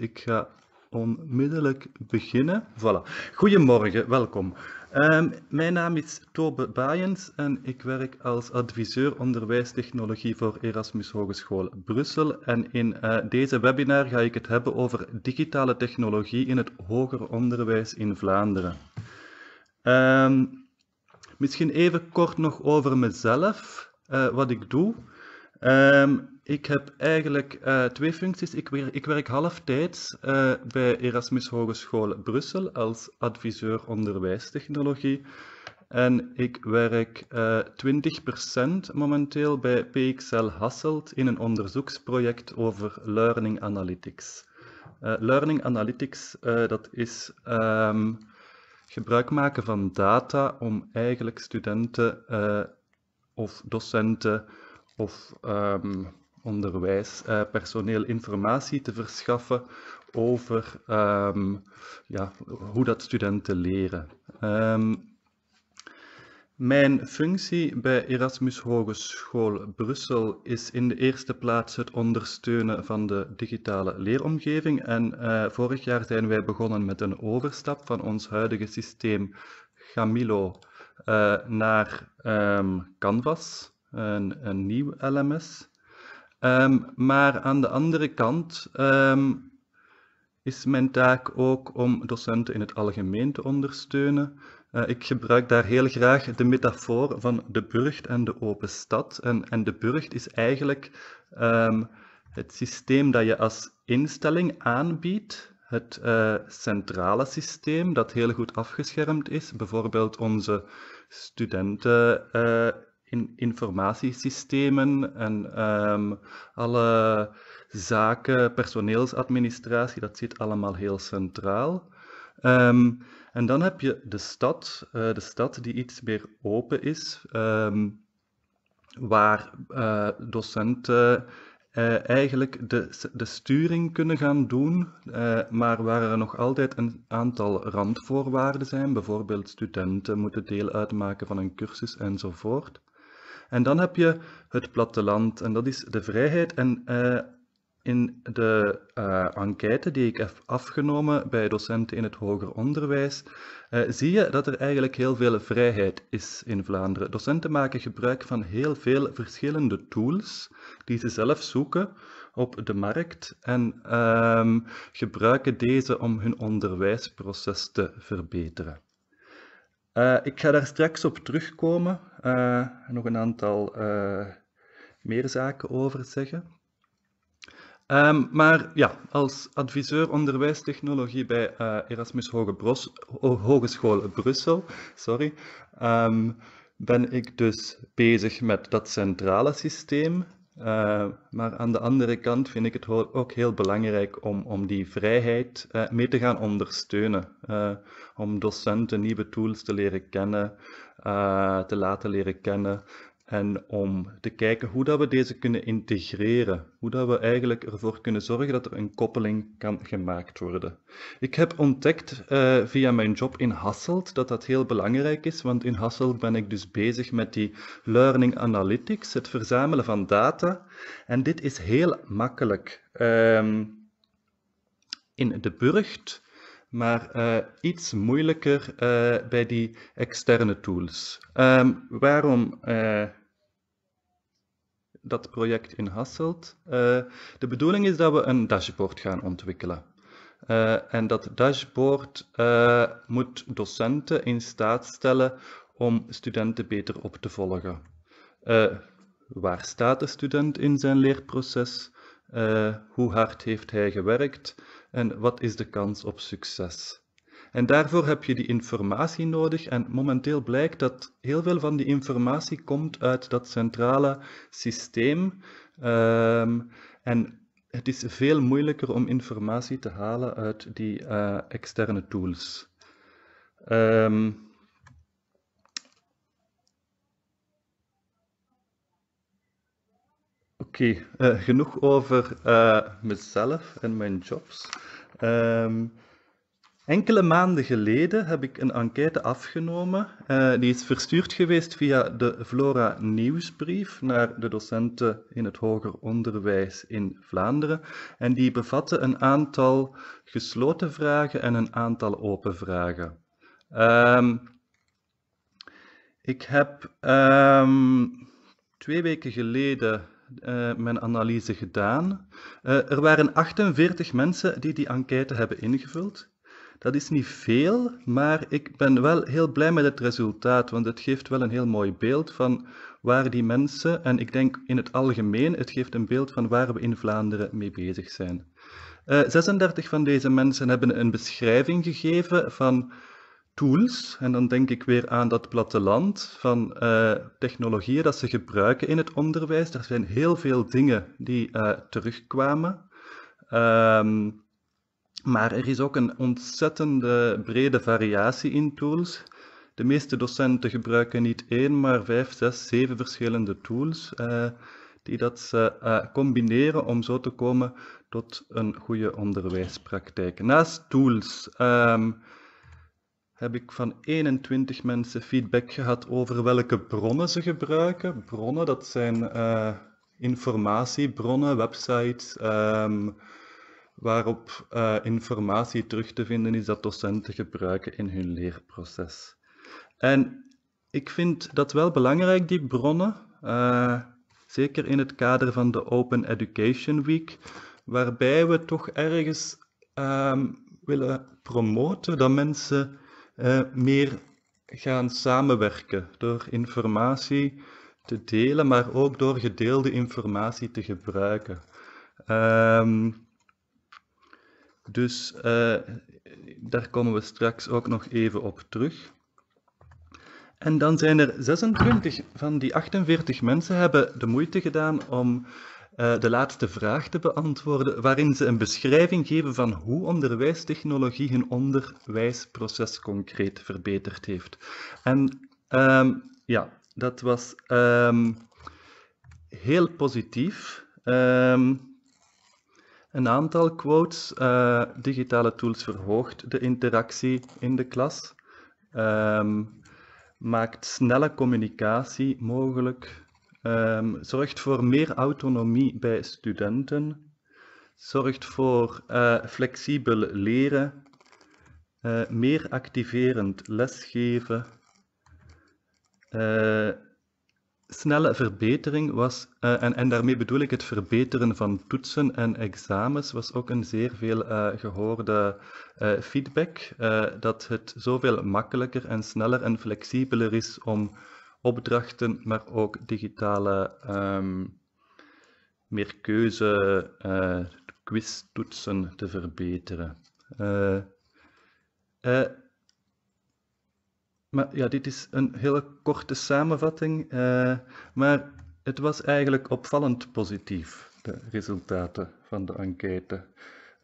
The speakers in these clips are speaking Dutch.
ik ga onmiddellijk beginnen. Voilà. Goedemorgen, welkom. Ehm, mijn naam is Tobe Baaiens en ik werk als adviseur onderwijstechnologie voor Erasmus Hogeschool Brussel. En in eh, deze webinar ga ik het hebben over digitale technologie in het hoger onderwijs in Vlaanderen. Ehm, misschien even kort nog over mezelf, eh, wat ik doe. Ehm, ik heb eigenlijk eh, twee functies. Ik werk, ik werk halftijds eh, bij Erasmus Hogeschool Brussel als adviseur onderwijstechnologie. En ik werk uh, eh, 20% momenteel bij PXL Hasselt in een onderzoeksproject over Learning Analytics. learning Analytics, dat is ehm, gebruik maken van data om eigenlijk studenten of docenten of ehm, eh, personeel, informatie te verschaffen over ehm, ja, hoe dat studenten leren. Ehm, mijn functie bij Erasmus Hogeschool Brussel is in de eerste plaats het ondersteunen van de digitale leeromgeving. En eh, vorig jaar zijn wij begonnen met een overstap van ons huidige systeem Camilo eh, naar ehm, Canvas, een, een nieuw LMS. Ehm, maar aan de andere kant ehm, is mijn taak ook om docenten in het algemeen te ondersteunen. Eh, ik gebruik daar heel graag de metafoor van de burcht en de open stad. En, en de burcht is eigenlijk ehm, het systeem dat je als instelling aanbiedt. Het eh, centrale systeem dat heel goed afgeschermd is, bijvoorbeeld onze studenten. Eh, in informatiesystemen en ehm, alle zaken, personeelsadministratie, dat zit allemaal heel centraal. Ehm, en dan heb je de stad, eh, de stad die iets meer open is, ehm, waar eh, docenten eh, eigenlijk de, de sturing kunnen gaan doen, maar waar er nog altijd een aantal randvoorwaarden zijn. Bijvoorbeeld studenten moeten deel uitmaken van een cursus enzovoort. En dan heb je het platteland en dat is de vrijheid. En eh, in de eh, enquête die ik heb afgenomen bij docenten in het hoger onderwijs, eh, zie je dat er eigenlijk heel veel vrijheid is in Vlaanderen. Docenten maken gebruik van heel veel verschillende tools die ze zelf zoeken op de markt en ehm, gebruiken deze om hun onderwijsproces te verbeteren. Eh, ik ga daar straks op terugkomen en eh, nog een aantal eh, meer zaken over zeggen. Ehm, maar ja, als adviseur onderwijstechnologie bij Erasmus Hogeschool Brussel sorry, ehm, ben ik dus bezig met dat centrale systeem eh, maar aan de andere kant vind ik het ook heel belangrijk om, om die vrijheid eh, mee te gaan ondersteunen. Eh, om docenten nieuwe tools te leren kennen, te laten leren kennen. En om te kijken hoe dat we deze kunnen integreren, hoe dat we eigenlijk ervoor kunnen zorgen dat er een koppeling kan gemaakt worden. Ik heb ontdekt eh, via mijn job in Hasselt dat dat heel belangrijk is, want in Hasselt ben ik dus bezig met die learning analytics, het verzamelen van data. En dit is heel makkelijk. Ehm, in de burcht maar eh, iets moeilijker eh, bij die externe tools. Ehm, waarom eh, dat project in Hasselt? de bedoeling is dat we een dashboard gaan ontwikkelen. en dat dashboard moet docenten in staat stellen om studenten beter op te volgen. waar staat de student in zijn leerproces? hoe hard heeft hij gewerkt? en wat is de kans op succes. En daarvoor heb je die informatie nodig en momenteel blijkt dat heel veel van die informatie komt uit dat centrale systeem. Ehm, en het is veel moeilijker om informatie te halen uit die eh, externe tools. Um, Oké, eh, genoeg over eh, mezelf en mijn jobs. Ehm, enkele maanden geleden heb ik een enquête afgenomen. Eh, die is verstuurd geweest via de Flora Nieuwsbrief naar de docenten in het hoger onderwijs in Vlaanderen. En die bevatte een aantal gesloten vragen en een aantal open vragen. Ehm, ik heb ehm, twee weken geleden eh, mijn analyse gedaan. Eh, er waren 48 mensen die die enquête hebben ingevuld. Dat is niet veel, maar ik ben wel heel blij met het resultaat, want het geeft wel een heel mooi beeld van waar die mensen, en ik denk in het algemeen, het geeft een beeld van waar we in Vlaanderen mee bezig zijn. 36 eh, van deze mensen hebben een beschrijving gegeven van tools, en dan denk ik weer aan dat platteland van uh, technologieën dat ze gebruiken in het onderwijs. Er zijn heel veel dingen die eh, terugkwamen. Ehm, maar er is ook een ontzettende brede variatie in tools. De meeste docenten gebruiken niet één, maar vijf, zes, zeven verschillende tools eh, die dat ze combineren om zo te komen tot een goede onderwijspraktijk. Naast tools ehm, heb ik van 21 mensen feedback gehad over welke bronnen ze gebruiken. Bronnen, dat zijn eh, informatiebronnen, websites, ehm, waarop eh, informatie terug te vinden is dat docenten gebruiken in hun leerproces. En ik vind dat wel belangrijk, die bronnen, eh, zeker in het kader van de Open Education Week, waarbij we toch ergens ehm, willen promoten dat mensen eh, meer gaan samenwerken door informatie te delen, maar ook door gedeelde informatie te gebruiken. Ehm, dus eh, daar komen we straks ook nog even op terug. En dan zijn er 26 van die 48 mensen hebben de moeite gedaan om eh, de laatste vraag te beantwoorden, waarin ze een beschrijving geven van hoe onderwijstechnologie hun onderwijsproces concreet verbeterd heeft. En ehm, ja, dat was ehm, heel positief. Ehm, een aantal quotes. Eh, digitale tools verhoogt de interactie in de klas, maakt snelle communicatie mogelijk, Ehm, zorgt voor meer autonomie bij studenten, zorgt voor eh, flexibel leren, eh, meer activerend lesgeven. Eh, snelle verbetering was, en, en daarmee bedoel ik het verbeteren van toetsen en examens, was ook een zeer veel gehoorde feedback. dat het zoveel makkelijker en sneller en flexibeler is om opdrachten, maar ook digitale um, ehm, meerkeuze uh, eh, quiztoetsen te verbeteren. Eh, eh, maar ja, dit is een hele korte samenvatting, maar het was eigenlijk opvallend positief, de resultaten van de enquête.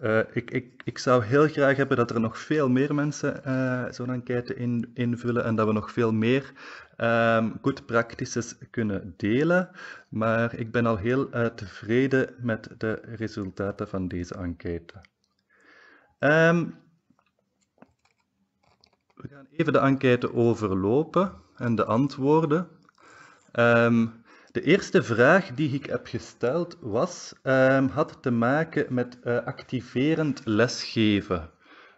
Eh, ik, ik, ik zou heel graag hebben dat er nog veel meer mensen eh, zo'n enquête invullen en dat we nog veel meer um, ehm, goed practices kunnen delen. Maar ik ben al heel eh, tevreden met de resultaten van deze enquête. Ehm, we gaan even de enquête overlopen en de antwoorden. Ehm, de eerste vraag die ik heb gesteld was, ehm, had te maken met eh, activerend lesgeven.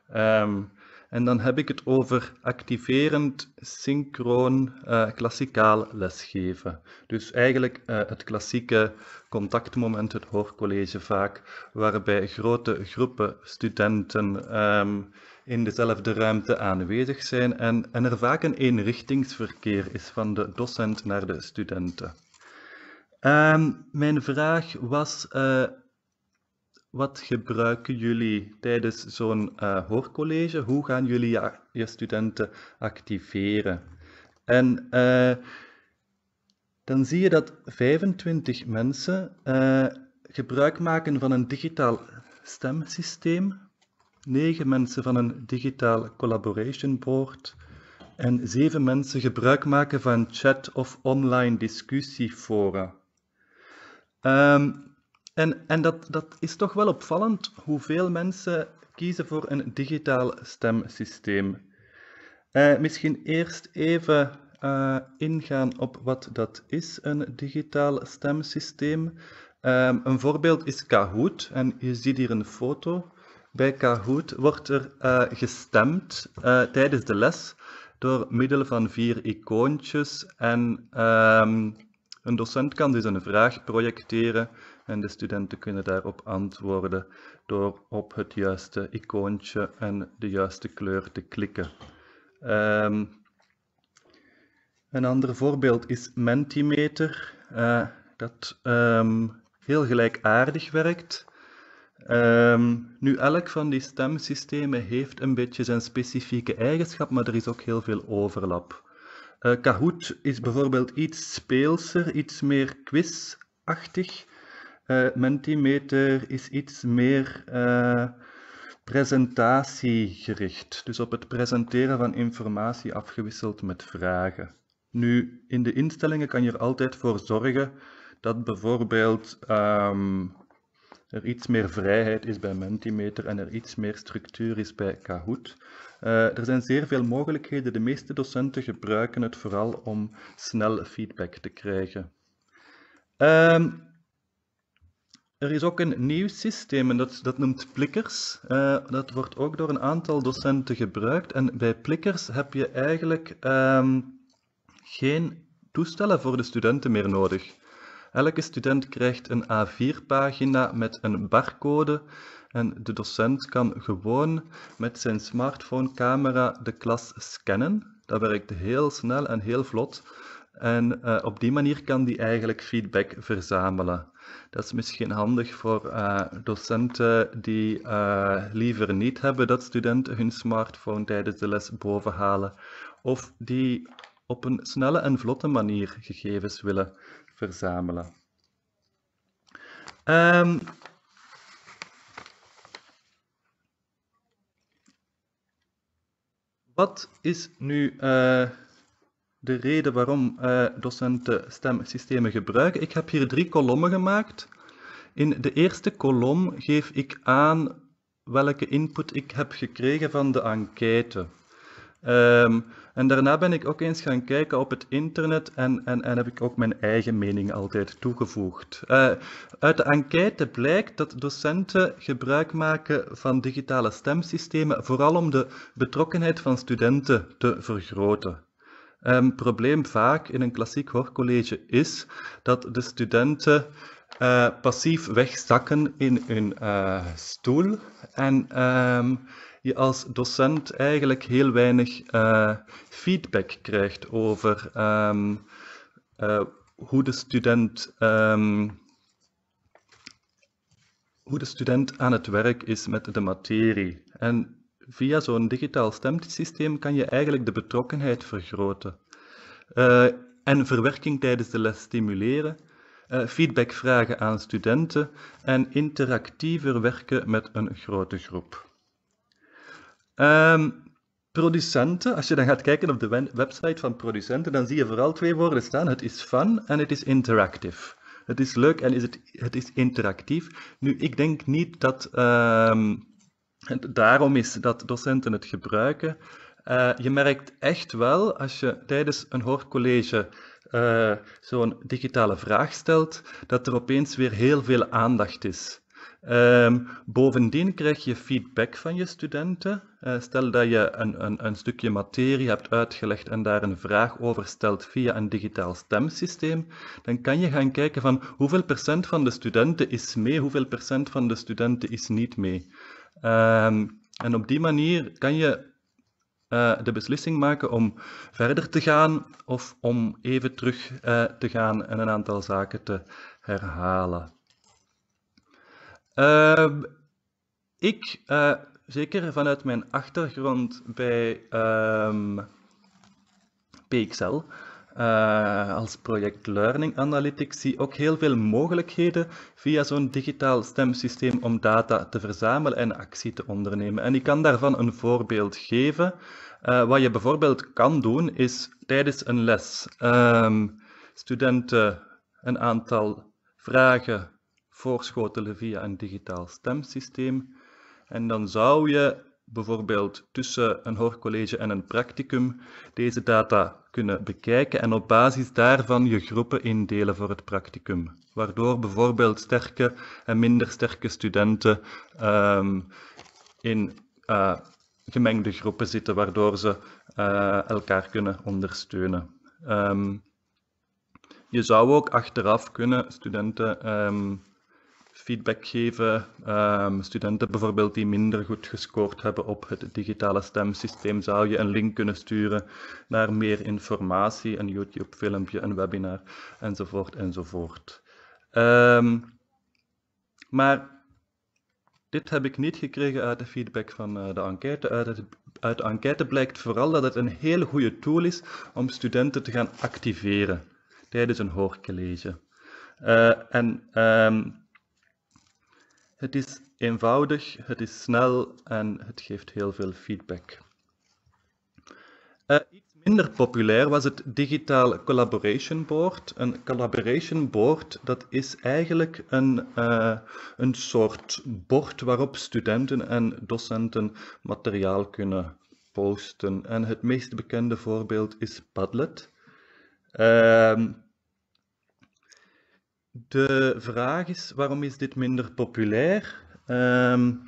Ehm, en dan heb ik het over activerend synchroon uh, klassikaal lesgeven. Dus eigenlijk eh, het klassieke contactmoment, het hoorcollege vaak, waarbij grote groepen studenten ehm, in dezelfde ruimte aanwezig zijn en, en er vaak een eenrichtingsverkeer is van de docent naar de studenten. Ehm, mijn vraag was: eh, wat gebruiken jullie tijdens zo'n eh, hoorcollege? Hoe gaan jullie je, je studenten activeren? En eh, dan zie je dat 25 mensen gebruik maken van een digitaal stemsysteem, 9 mensen van een digitaal collaboration board en 7 mensen gebruik maken van chat of online discussiefora. Ehm, en en dat, dat is toch wel opvallend hoeveel mensen kiezen voor een digitaal stemsysteem. Eh, misschien eerst even eh, ingaan op wat dat is, een digitaal stemsysteem. Ehm, een voorbeeld is Kahoot en je ziet hier een foto. Bij Kahoot wordt er eh, gestemd tijdens de les door middel van vier icoontjes en ehm, een docent kan dus een vraag projecteren en de studenten kunnen daarop antwoorden door op het juiste icoontje en de juiste kleur te klikken. Ehm, een ander voorbeeld is Mentimeter, eh, dat um, heel gelijkaardig werkt. Ehm, nu, elk van die stemsystemen heeft een beetje zijn specifieke eigenschap, maar er is ook heel veel overlap. Eh, Kahoot is bijvoorbeeld iets speelser, iets meer quizachtig. Uh, Mentimeter is iets meer uh, presentatiegericht, dus op het presenteren van informatie afgewisseld met vragen. Nu, in de instellingen kan je er altijd voor zorgen dat bijvoorbeeld ehm, er iets meer vrijheid is bij Mentimeter en er iets meer structuur is bij Kahoot. Eh, er zijn zeer veel mogelijkheden. De meeste docenten gebruiken het vooral om snel feedback te krijgen. Ehm, er is ook een nieuw systeem en dat, dat noemt Plikkers. Eh, dat wordt ook door een aantal docenten gebruikt. En bij Plikkers heb je eigenlijk ehm, geen toestellen voor de studenten meer nodig. Elke student krijgt een A4-pagina met een barcode en de docent kan gewoon met zijn smartphone-camera de klas scannen. Dat werkt heel snel en heel vlot. En eh, op die manier kan die eigenlijk feedback verzamelen. Dat is misschien handig voor eh, docenten die eh, liever niet hebben dat studenten hun smartphone tijdens de les bovenhalen. Of die op een snelle en vlotte manier gegevens willen verzamelen. Ehm, wat is nu eh, de reden waarom eh, docenten stemsystemen gebruiken? Ik heb hier drie kolommen gemaakt. In de eerste kolom geef ik aan welke input ik heb gekregen van de enquête. Ehm, en daarna ben ik ook eens gaan kijken op het internet en, en, en heb ik ook mijn eigen mening altijd toegevoegd. Eh, uit de enquête blijkt dat docenten gebruik maken van digitale stemsystemen vooral om de betrokkenheid van studenten te vergroten. Um, probleem vaak in een klassiek hoorcollege is dat de studenten eh, passief wegzakken in hun uh, stoel en ehm, je als docent eigenlijk heel weinig eh, feedback krijgt over ehm, eh, hoe de student. Ehm, hoe de student aan het werk is met de materie. En via zo'n digitaal stemsysteem kan je eigenlijk de betrokkenheid vergroten. Eh, en verwerking tijdens de les stimuleren, feedback vragen aan studenten en interactiever werken met een grote groep. Um, producenten, als je dan gaat kijken op de website van producenten, dan zie je vooral twee woorden staan. Het is fun en het is interactive. Het is leuk en is het, het is interactief. Nu, ik denk niet dat ehm, het daarom is dat docenten het gebruiken. Eh, je merkt echt wel, als je tijdens een hoorcollege eh, zo'n digitale vraag stelt, dat er opeens weer heel veel aandacht is. Ehm, bovendien krijg je feedback van je studenten. Eh, stel dat je een, een, een, stukje materie hebt uitgelegd en daar een vraag over stelt via een digitaal stemsysteem, dan kan je gaan kijken van hoeveel procent van de studenten is mee, hoeveel procent van de studenten is niet mee. Ehm, en op die manier kan je eh, de beslissing maken om verder te gaan of om even terug eh, te gaan en een aantal zaken te herhalen. Ehm, ik zeker vanuit mijn achtergrond bij ehm, PXL, eh, als project Learning Analytics zie ook heel veel mogelijkheden via zo'n digitaal stemsysteem om data te verzamelen en actie te ondernemen. En ik kan daarvan een voorbeeld geven. Eh, wat je bijvoorbeeld kan doen is tijdens een les ehm, studenten een aantal vragen voorschotelen via een digitaal stemsysteem. En dan zou je bijvoorbeeld tussen een hoorcollege en een practicum deze data kunnen bekijken en op basis daarvan je groepen indelen voor het practicum. Waardoor bijvoorbeeld sterke en minder sterke studenten ehm, in eh, gemengde groepen zitten, waardoor ze eh, elkaar kunnen ondersteunen. Ehm, je zou ook achteraf kunnen studenten ehm, feedback geven. Um, studenten bijvoorbeeld die minder goed gescoord hebben op het digitale stemsysteem, zou je een link kunnen sturen naar meer informatie, een YouTube-filmpje, een webinar, enzovoort, enzovoort. Ehm, maar dit heb ik niet gekregen uit de feedback van eh, de enquête. Uit, uit, de enquête blijkt vooral dat het een hele goede tool is om studenten te gaan activeren tijdens een hoorcollege. Eh, en ehm, het is eenvoudig, het is snel en het geeft heel veel feedback. Eh, iets minder populair was het Digitaal Collaboration Board. Een collaboration board dat is eigenlijk een, eh, een soort bord waarop studenten en docenten materiaal kunnen posten. En het meest bekende voorbeeld is Padlet. Ehm, de vraag is, waarom is dit minder populair? Um,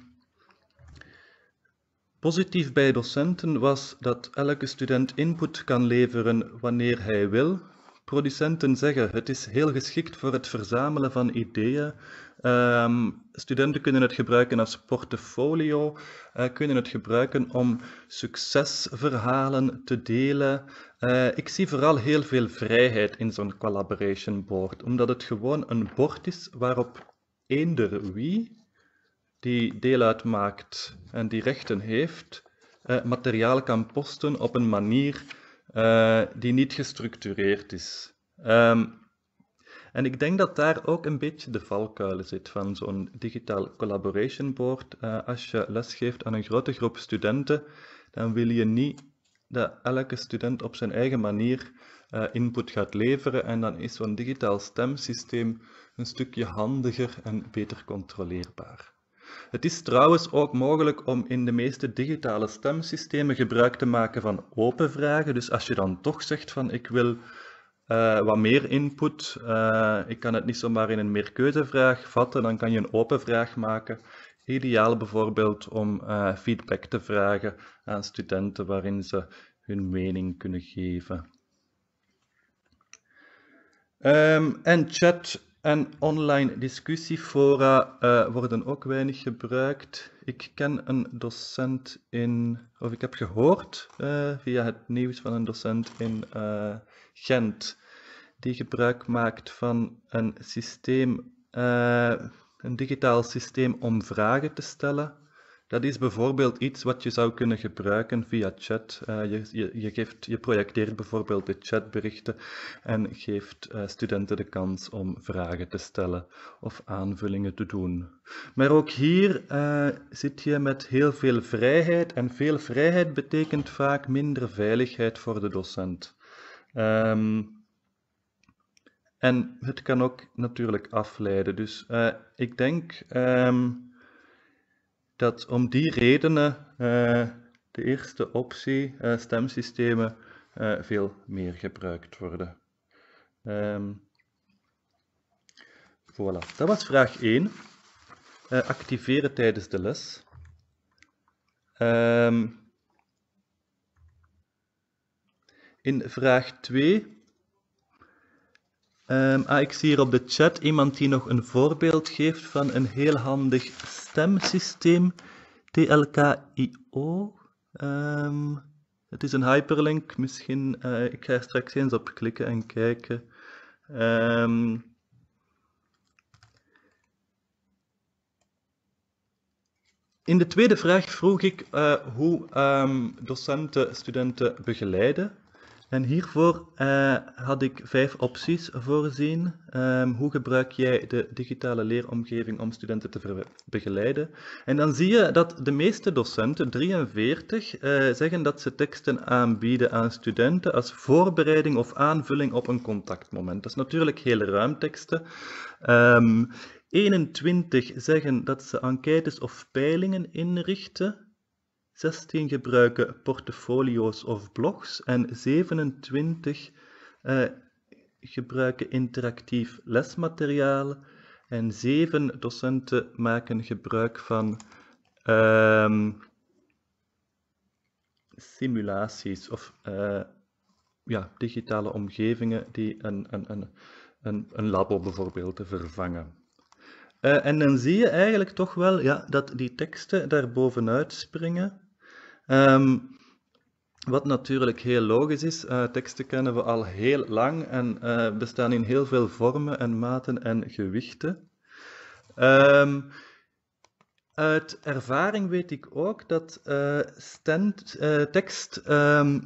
positief bij docenten was dat elke student input kan leveren wanneer hij wil, Producenten zeggen het is heel geschikt voor het verzamelen van ideeën. Ehm, studenten kunnen het gebruiken als portfolio, eh, kunnen het gebruiken om succesverhalen te delen. Eh, ik zie vooral heel veel vrijheid in zo'n collaboration board, omdat het gewoon een bord is waarop eender wie die deel uitmaakt en die rechten heeft, eh, materiaal kan posten op een manier eh, die niet gestructureerd is. Ehm, en ik denk dat daar ook een beetje de valkuil zit van zo'n digitaal collaboration board. Eh, als je lesgeeft aan een grote groep studenten, dan wil je niet dat elke student op zijn eigen manier eh, input gaat leveren. En dan is zo'n digitaal stemsysteem een stukje handiger en beter controleerbaar. Het is trouwens ook mogelijk om in de meeste digitale stemsystemen gebruik te maken van open vragen. Dus als je dan toch zegt van ik wil eh, wat meer input, eh, ik kan het niet zomaar in een meerkeuzevraag vatten, dan kan je een open vraag maken. Ideaal bijvoorbeeld om eh, feedback te vragen aan studenten waarin ze hun mening kunnen geven. Ehm, en chat en online discussiefora eh, worden ook weinig gebruikt. Ik ken een docent in, of ik heb gehoord eh, via het nieuws van een docent in uh, Gent, die gebruik maakt van een systeem, een digitaal systeem om vragen te stellen dat is bijvoorbeeld iets wat je zou kunnen gebruiken via chat. Eh, je, je, geeft, je projecteert bijvoorbeeld de chatberichten en geeft eh, studenten de kans om vragen te stellen of aanvullingen te doen. Maar ook hier eh, zit je met heel veel vrijheid en veel vrijheid betekent vaak minder veiligheid voor de docent. Ehm, en het kan ook natuurlijk afleiden. Dus ik denk. Ehm, dat om die redenen eh, de eerste optie, eh, stemsystemen, eh, veel meer gebruikt worden. Um, voilà, dat was vraag 1. activeren tijdens de les. Ehm, in vraag 2 Ehm, ah, ik zie hier op de chat iemand die nog een voorbeeld geeft van een heel handig stemsysteem. TLKIO. Ehm, het is een hyperlink. Misschien, uh, ik ga er straks eens op klikken en kijken. Ehm, in de tweede vraag vroeg ik eh, hoe docenten studenten begeleiden. En hiervoor eh, had ik vijf opties voorzien. Ehm, hoe gebruik jij de digitale leeromgeving om studenten te begeleiden? En dan zie je dat de meeste docenten, 43, eh, zeggen dat ze teksten aanbieden aan studenten als voorbereiding of aanvulling op een contactmoment. Dat is natuurlijk heel ruim teksten. 21 ehm, zeggen dat ze enquêtes of peilingen inrichten. 16 gebruiken portfolio's of blogs en 27 eh, gebruiken interactief lesmateriaal en 7 docenten maken gebruik van ehm, simulaties of eh, ja, digitale omgevingen die een, een, een, een labo bijvoorbeeld vervangen. Eh, en dan zie je eigenlijk toch wel ja, dat die teksten daar bovenuit springen. Ehm, wat natuurlijk heel logisch is, eh, teksten kennen we al heel lang en eh, bestaan in heel veel vormen en maten en gewichten. Ehm, uit ervaring weet ik ook dat eh, tekst ehm,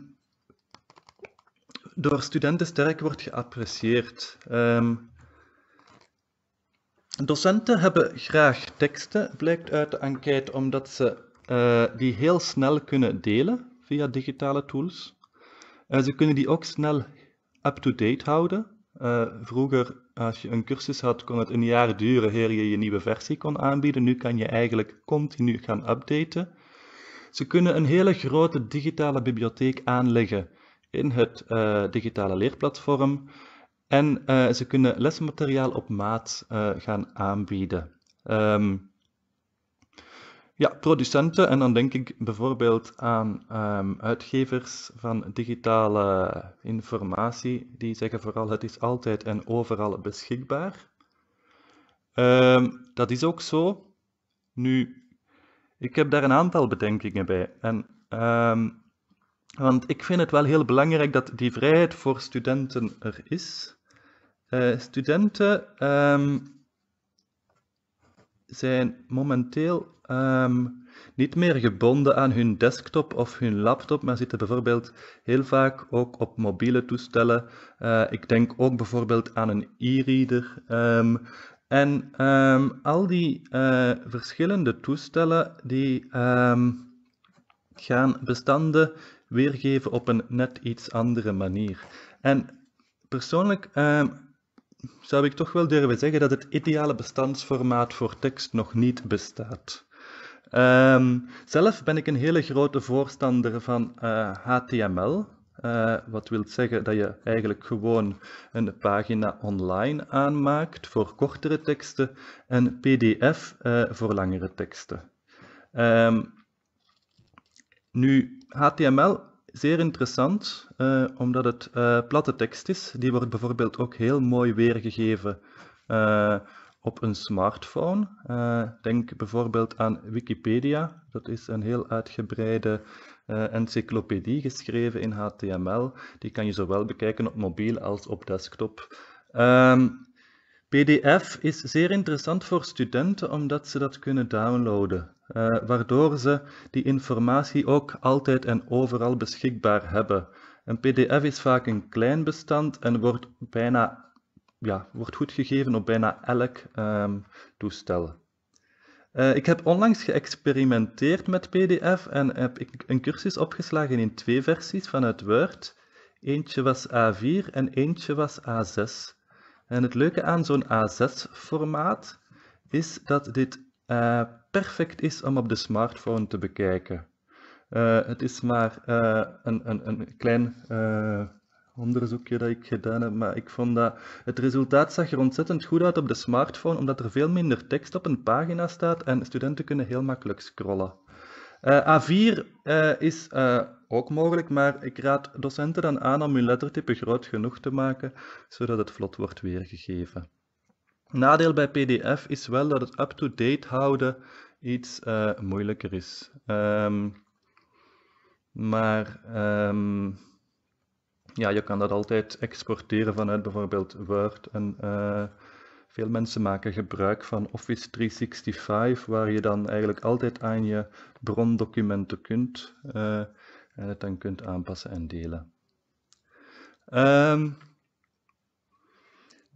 door studenten sterk wordt geapprecieerd. docenten hebben graag teksten, blijkt uit de enquête, omdat ze eh, die heel snel kunnen delen via digitale tools. Uh, ze kunnen die ook snel up-to-date houden. Eh, vroeger, als je een cursus had, kon het een jaar duren eer je je nieuwe versie kon aanbieden. Nu kan je eigenlijk continu gaan updaten. Ze kunnen een hele grote digitale bibliotheek aanleggen in het digitale leerplatform. En ze kunnen lesmateriaal op maat gaan aanbieden. Ehm, ja, producenten. En dan denk ik bijvoorbeeld aan ehm, uitgevers van digitale informatie. Die zeggen vooral het is altijd en overal beschikbaar. Um, dat is ook zo. Nu, ik heb daar een aantal bedenkingen bij. En, ehm, want ik vind het wel heel belangrijk dat die vrijheid voor studenten er is. Eh, studenten zijn momenteel ehm, niet meer gebonden aan hun desktop of hun laptop, maar zitten bijvoorbeeld heel vaak ook op mobiele toestellen. Eh, ik denk ook bijvoorbeeld aan een e-reader. Ehm, en ehm, al die eh, verschillende toestellen die gaan bestanden weergeven op een net iets andere manier. En persoonlijk zou ik toch wel durven zeggen dat het ideale bestandsformaat voor tekst nog niet bestaat. Ehm, zelf ben ik een hele grote voorstander van HTML. Eh, eh, wat wil zeggen dat je eigenlijk gewoon een pagina online aanmaakt voor kortere teksten en PDF eh, voor langere teksten. Ehm, nu, HTML zeer interessant, eh, omdat het eh, platte tekst is. Die wordt bijvoorbeeld ook heel mooi weergegeven eh, op een smartphone. denk bijvoorbeeld aan Wikipedia. Dat is een heel uitgebreide encyclopedie geschreven in HTML. Die kan je zowel bekijken op mobiel als op desktop. Ehm, PDF is zeer interessant voor studenten omdat ze dat kunnen downloaden, eh, waardoor ze die informatie ook altijd en overal beschikbaar hebben. Een PDF is vaak een klein bestand en wordt, bijna, ja, wordt goed gegeven op bijna elk ehm, toestel. Eh, ik heb onlangs geëxperimenteerd met PDF en heb ik een cursus opgeslagen in twee versies vanuit Word. Eentje was A4 en eentje was A6. En het leuke aan zo'n A6-formaat is dat dit eh, perfect is om op de smartphone te bekijken. Eh, het is maar eh, een, een, een, klein onderzoekje dat ik gedaan heb, maar ik vond dat het resultaat zag er ontzettend goed uit op de smartphone, omdat er veel minder tekst op een pagina staat en studenten kunnen heel makkelijk scrollen. Eh, A4 eh, is eh, ook mogelijk, maar ik raad docenten dan aan om hun lettertype groot genoeg te maken, zodat het vlot wordt weergegeven. Nadeel bij PDF is wel dat het up-to-date houden iets moeilijker is. Ehm, maar ehm, ja, je kan dat altijd exporteren vanuit bijvoorbeeld Word en veel mensen maken gebruik van Office 365, waar je dan eigenlijk altijd aan je brondocumenten kunt eh, en het dan kunt aanpassen en delen. Ehm,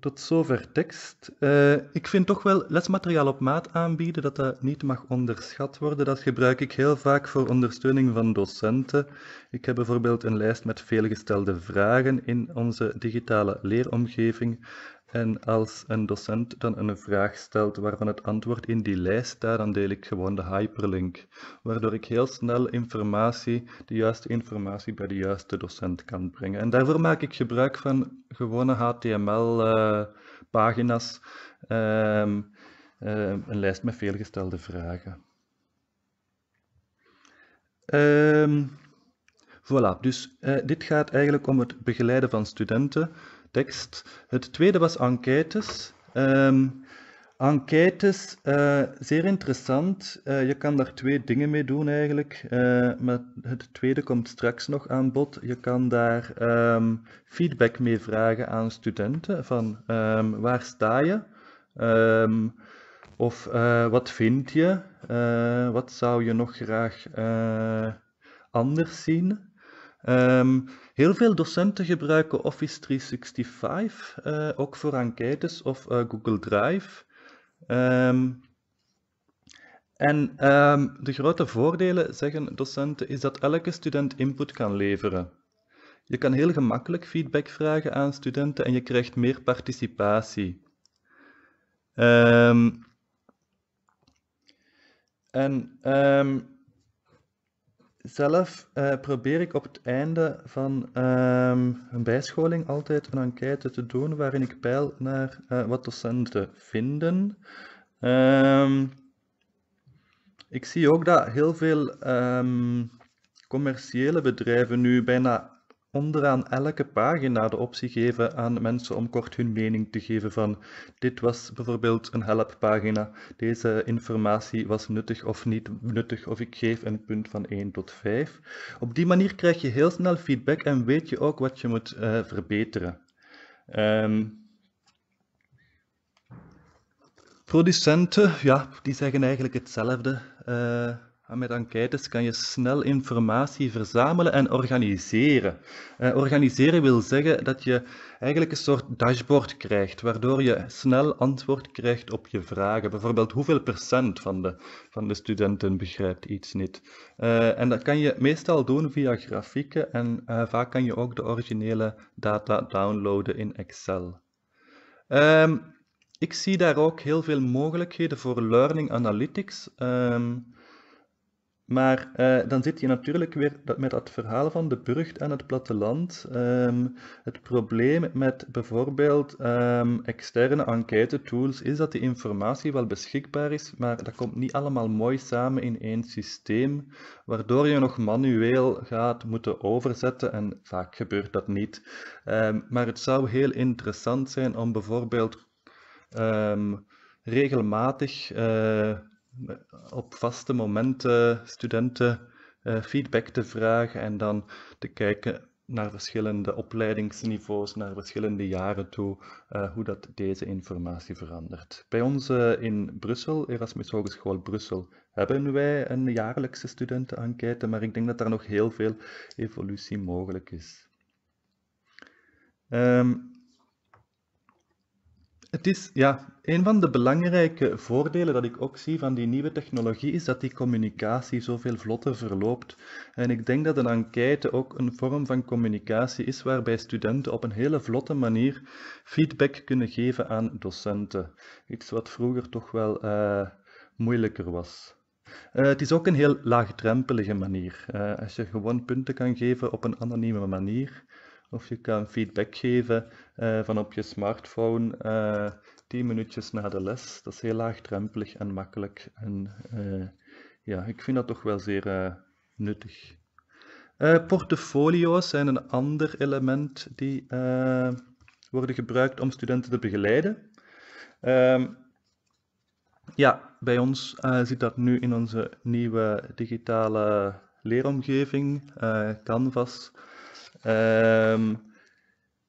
tot zover tekst. Eh, ik vind toch wel lesmateriaal op maat aanbieden, dat dat niet mag onderschat worden. Dat gebruik ik heel vaak voor ondersteuning van docenten. Ik heb bijvoorbeeld een lijst met veelgestelde vragen in onze digitale leeromgeving. En als een docent dan een vraag stelt waarvan het antwoord in die lijst staat, dan deel ik gewoon de hyperlink, waardoor ik heel snel informatie, de juiste informatie bij de juiste docent kan brengen. En daarvoor maak ik gebruik van gewone HTML-pagina's, eh, ehm, eh, een lijst met veelgestelde vragen. Ehm, voilà, dus eh, dit gaat eigenlijk om het begeleiden van studenten tekst. Het tweede was enquêtes. Ehm, enquêtes, uh, zeer interessant. Eh, je kan daar twee dingen mee doen eigenlijk. Uh, maar het tweede komt straks nog aan bod. Je kan daar ehm, feedback mee vragen aan studenten van ehm, waar sta je? of wat vind je? wat zou je nog graag anders zien? Ehm, heel veel docenten gebruiken Office 365, eh, ook voor enquêtes of eh, Google Drive. Ehm, en ehm, de grote voordelen, zeggen docenten, is dat elke student input kan leveren. Je kan heel gemakkelijk feedback vragen aan studenten en je krijgt meer participatie. en zelf eh, probeer ik op het einde van ehm, een bijscholing altijd een enquête te doen waarin ik peil naar eh, wat docenten vinden. Ehm, ik zie ook dat heel veel ehm, commerciële bedrijven nu bijna onderaan elke pagina de optie geven aan mensen om kort hun mening te geven van dit was bijvoorbeeld een helppagina, deze informatie was nuttig of niet nuttig of ik geef een punt van 1 tot 5. Op die manier krijg je heel snel feedback en weet je ook wat je moet eh, verbeteren. Ehm, producenten, ja, die zeggen eigenlijk hetzelfde. Eh, Ah, met enquêtes kan je snel informatie verzamelen en organiseren. Eh, organiseren wil zeggen dat je eigenlijk een soort dashboard krijgt, waardoor je snel antwoord krijgt op je vragen. Bijvoorbeeld hoeveel procent van de, van de studenten begrijpt iets niet. Eh, en dat kan je meestal doen via grafieken en eh, vaak kan je ook de originele data downloaden in Excel. Ehm, ik zie daar ook heel veel mogelijkheden voor Learning Analytics. Ehm, maar eh, dan zit je natuurlijk weer met dat verhaal van de burcht en het platteland. Um, het probleem met bijvoorbeeld ehm, externe enquête-tools is dat die informatie wel beschikbaar is, maar dat komt niet allemaal mooi samen in één systeem, waardoor je nog manueel gaat moeten overzetten en vaak gebeurt dat niet. Ehm, maar het zou heel interessant zijn om bijvoorbeeld regelmatig... Eh, op vaste momenten studenten eh, feedback te vragen en dan te kijken naar verschillende opleidingsniveaus, naar verschillende jaren toe, eh, hoe dat deze informatie verandert. Bij ons eh, in Brussel, Erasmus Hogeschool Brussel, hebben wij een jaarlijkse studentenenquête, maar ik denk dat daar nog heel veel evolutie mogelijk is. Ehm, het is, ja, een van de belangrijke voordelen dat ik ook zie van die nieuwe technologie is dat die communicatie zoveel vlotter verloopt. En ik denk dat een enquête ook een vorm van communicatie is waarbij studenten op een hele vlotte manier feedback kunnen geven aan docenten. Iets wat vroeger toch wel eh, moeilijker was. Eh, het is ook een heel laagdrempelige manier. Eh, als je gewoon punten kan geven op een anonieme manier, of je kan feedback geven uh, van op je smartphone uh, eh, 10 minuutjes na de les. Dat is heel laagdrempelig en makkelijk. En eh, ja, ik vind dat toch wel zeer nuttig. portfolio's zijn een ander element die worden gebruikt om studenten te begeleiden. Ehm, ja, bij ons zit dat nu in onze nieuwe digitale leeromgeving, Canvas. Ehm,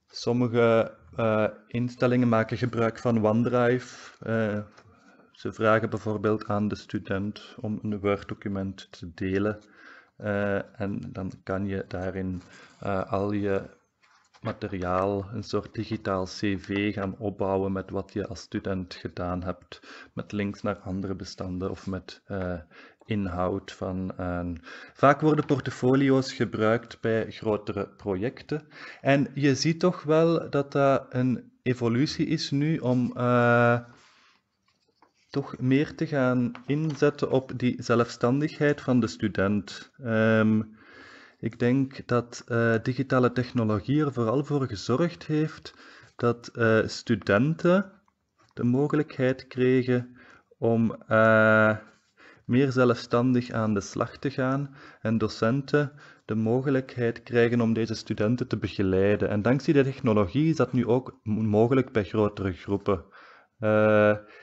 sommige eh, instellingen maken gebruik van OneDrive. Eh, ze vragen bijvoorbeeld aan de student om een Word-document te delen. Eh, en dan kan je daarin al je materiaal, een soort digitaal cv gaan opbouwen met wat je als student gedaan hebt, met links naar andere bestanden of met eh, inhoud van. Eh, vaak worden portfolio's gebruikt bij grotere projecten. En je ziet toch wel dat dat een evolutie is nu om eh, toch meer te gaan inzetten op die zelfstandigheid van de student. Ehm, ik denk dat eh, digitale technologie er vooral voor gezorgd heeft dat eh, studenten de mogelijkheid kregen om eh, meer zelfstandig aan de slag te gaan en docenten de mogelijkheid krijgen om deze studenten te begeleiden. En dankzij de technologie is dat nu ook mogelijk bij grotere groepen.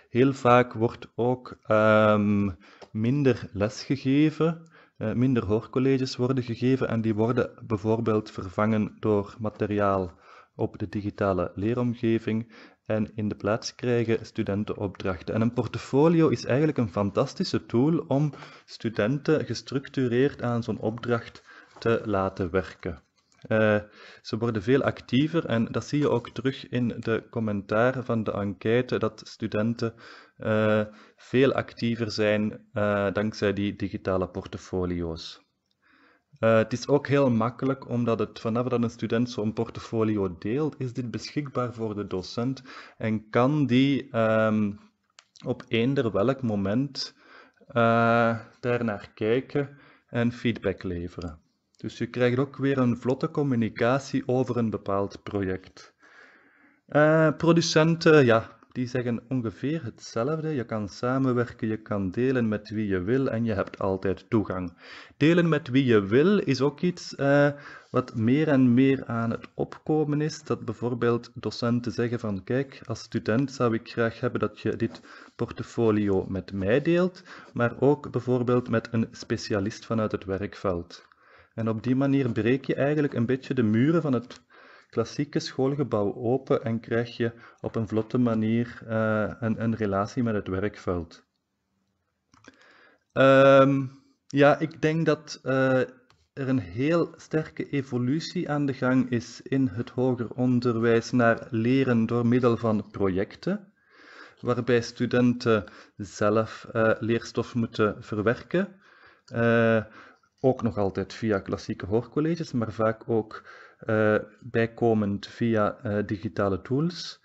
heel vaak wordt ook um, minder lesgegeven eh, minder hoorcolleges worden gegeven en die worden bijvoorbeeld vervangen door materiaal op de digitale leeromgeving en in de plaats krijgen studentenopdrachten. En een portfolio is eigenlijk een fantastische tool om studenten gestructureerd aan zo'n opdracht te laten werken. Eh, ze worden veel actiever en dat zie je ook terug in de commentaren van de enquête, dat studenten eh, veel actiever zijn eh, dankzij die digitale portfolio's. het is ook heel makkelijk, omdat het vanaf dat een student zo'n portfolio deelt, is dit beschikbaar voor de docent en kan die ehm, op eender welk moment daarnaar kijken en feedback leveren. Dus je krijgt ook weer een vlotte communicatie over een bepaald project. Eh, producenten, ja, die zeggen ongeveer hetzelfde. Je kan samenwerken, je kan delen met wie je wil en je hebt altijd toegang. Delen met wie je wil is ook iets eh, wat meer en meer aan het opkomen is. Dat bijvoorbeeld docenten zeggen van kijk, als student zou ik graag hebben dat je dit portfolio met mij deelt, maar ook bijvoorbeeld met een specialist vanuit het werkveld. En op die manier breek je eigenlijk een beetje de muren van het klassieke schoolgebouw open en krijg je op een vlotte manier eh, een, een, relatie met het werkveld. Ehm, ja, ik denk dat eh, er een heel sterke evolutie aan de gang is in het hoger onderwijs naar leren door middel van projecten, waarbij studenten zelf eh, leerstof moeten verwerken ook nog altijd via klassieke hoorcolleges, maar vaak ook eh, bijkomend via eh, digitale tools.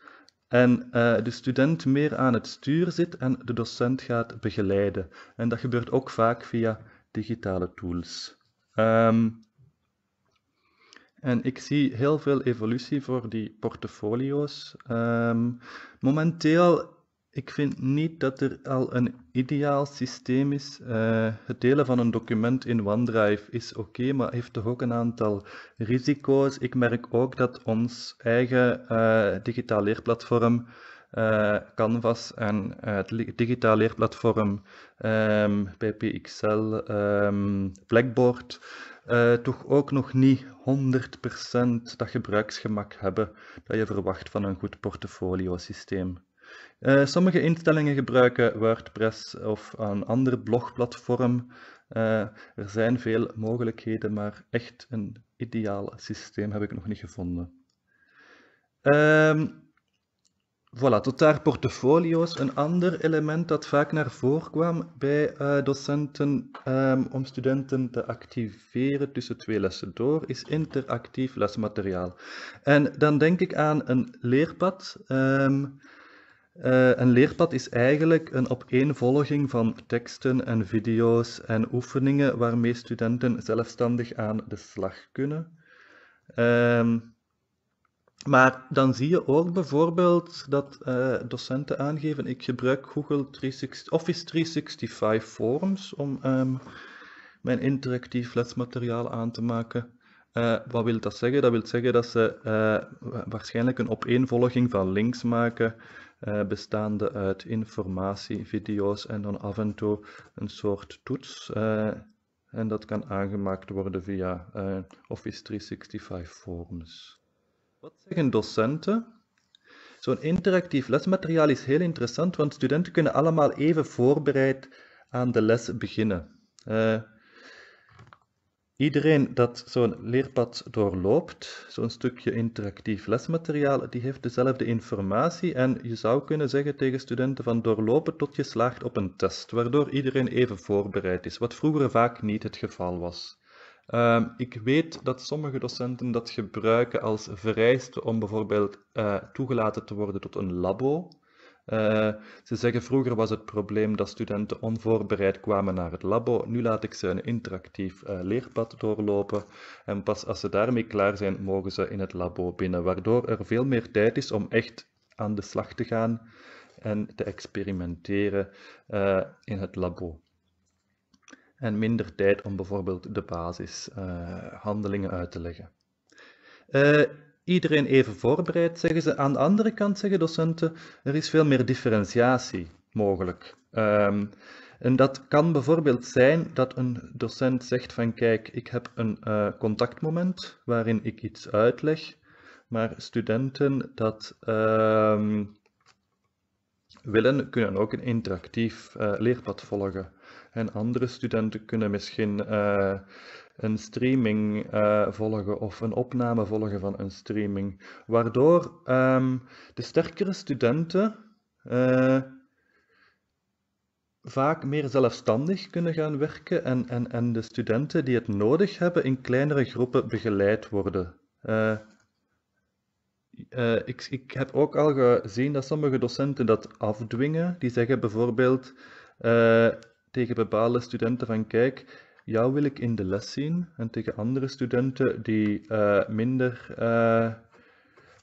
En eh, de student meer aan het stuur zit en de docent gaat begeleiden. En dat gebeurt ook vaak via digitale tools. Ehm, en ik zie heel veel evolutie voor die portfolio's. Ehm, momenteel ik vind niet dat er al een ideaal systeem is. Eh, het delen van een document in OneDrive is oké, maar heeft toch ook een aantal risico's. Ik merk ook dat ons eigen uh, digitaal leerplatform, eh, Canvas en het digitaal leerplatform um, ehm, PPXL, ehm, Blackboard, toch ook nog niet 100% dat gebruiksgemak hebben dat je verwacht van een goed portfolio systeem. Eh, sommige instellingen gebruiken WordPress of een ander blogplatform. Eh, er zijn veel mogelijkheden, maar echt een ideaal systeem heb ik nog niet gevonden. Um, voilà, tot daar portfolio's. Een ander element dat vaak naar voren kwam bij eh, docenten ehm, om studenten te activeren tussen twee lessen door, is interactief lesmateriaal. En dan denk ik aan een leerpad. Ehm, eh, een leerpad is eigenlijk een opeenvolging van teksten en video's en oefeningen waarmee studenten zelfstandig aan de slag kunnen. Ehm, maar dan zie je ook bijvoorbeeld dat eh, docenten aangeven, ik gebruik Google 360, Office 365 Forms om ehm, mijn interactief lesmateriaal aan te maken. Eh, wat wil dat zeggen? Dat wil zeggen dat ze waarschijnlijk een opeenvolging van links maken eh, bestaande uit informatie, video's en dan af en toe een soort toets. Eh, en dat kan aangemaakt worden via eh, Office 365 Forms. Wat zeggen docenten? Zo'n interactief lesmateriaal is heel interessant, want studenten kunnen allemaal even voorbereid aan de les beginnen. Iedereen dat zo'n leerpad doorloopt, zo'n stukje interactief lesmateriaal, die heeft dezelfde informatie en je zou kunnen zeggen tegen studenten van doorlopen tot je slaagt op een test, waardoor iedereen even voorbereid is, wat vroeger vaak niet het geval was. Ehm, ik weet dat sommige docenten dat gebruiken als vereiste om bijvoorbeeld eh, toegelaten te worden tot een labo. Eh, ze zeggen vroeger was het probleem dat studenten onvoorbereid kwamen naar het labo. Nu laat ik ze een interactief eh, leerpad doorlopen en pas als ze daarmee klaar zijn mogen ze in het labo binnen, waardoor er veel meer tijd is om echt aan de slag te gaan en te experimenteren eh, in het labo. En minder tijd om bijvoorbeeld de basishandelingen uit te leggen iedereen even voorbereid, zeggen ze. Aan de andere kant zeggen docenten, er is veel meer differentiatie mogelijk. Ehm, en dat kan bijvoorbeeld zijn dat een docent zegt van kijk, ik heb een eh, contactmoment waarin ik iets uitleg, maar studenten dat ehm, willen, kunnen ook een interactief eh, leerpad volgen. En andere studenten kunnen misschien eh, een streaming eh, volgen of een opname volgen van een streaming. Waardoor ehm, de sterkere studenten eh, vaak meer zelfstandig kunnen gaan werken en, en, en de studenten die het nodig hebben in kleinere groepen begeleid worden. Eh, ik, ik, heb ook al gezien dat sommige docenten dat afdwingen. Die zeggen bijvoorbeeld tegen bepaalde studenten van kijk, jou wil ik in de les zien en tegen andere studenten die eh, minder eh,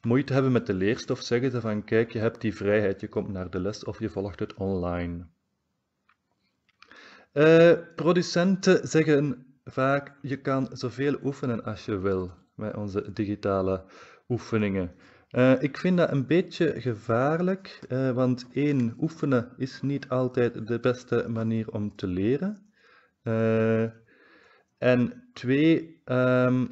moeite hebben met de leerstof zeggen ze van kijk, je hebt die vrijheid, je komt naar de les of je volgt het online. Eh, producenten zeggen vaak je kan zoveel oefenen als je wil met onze digitale oefeningen. ik vind dat een beetje gevaarlijk, want één, oefenen is niet altijd de beste manier om te leren. Eh, en twee, ehm,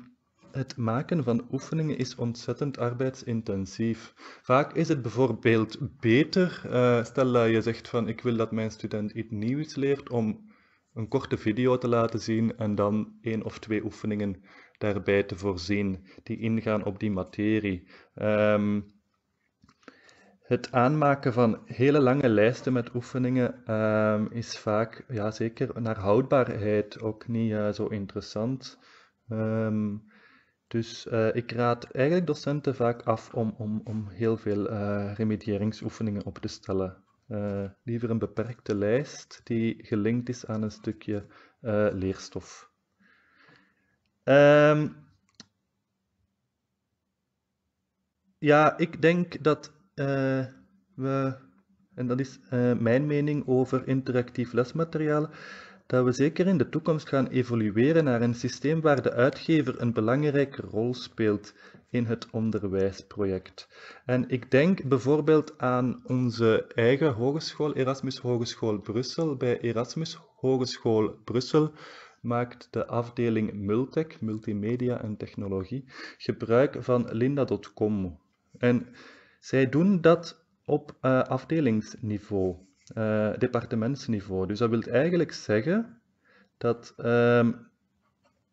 het maken van oefeningen is ontzettend arbeidsintensief. Vaak is het bijvoorbeeld beter, eh, stel dat je zegt van ik wil dat mijn student iets nieuws leert, om een korte video te laten zien en dan één of twee oefeningen daarbij te voorzien die ingaan op die materie. Um, het aanmaken van hele lange lijsten met oefeningen ehm, is vaak, ja, zeker naar houdbaarheid, ook niet eh, zo interessant. Ehm, dus eh, ik raad eigenlijk docenten vaak af om, om, om heel veel eh, remedieringsoefeningen op te stellen. liever een beperkte lijst die gelinkt is aan een stukje leerstof. Ehm, ja, ik denk dat eh, we, en dat is eh, mijn mening over interactief lesmateriaal, dat we zeker in de toekomst gaan evolueren naar een systeem waar de uitgever een belangrijke rol speelt in het onderwijsproject. En ik denk bijvoorbeeld aan onze eigen hogeschool, Erasmus Hogeschool Brussel. Bij Erasmus Hogeschool Brussel maakt de afdeling Multec, Multimedia en Technologie, gebruik van Linda.com. En zij doen dat op eh, afdelingsniveau, eh, departementsniveau. Dus dat wil eigenlijk zeggen dat ehm,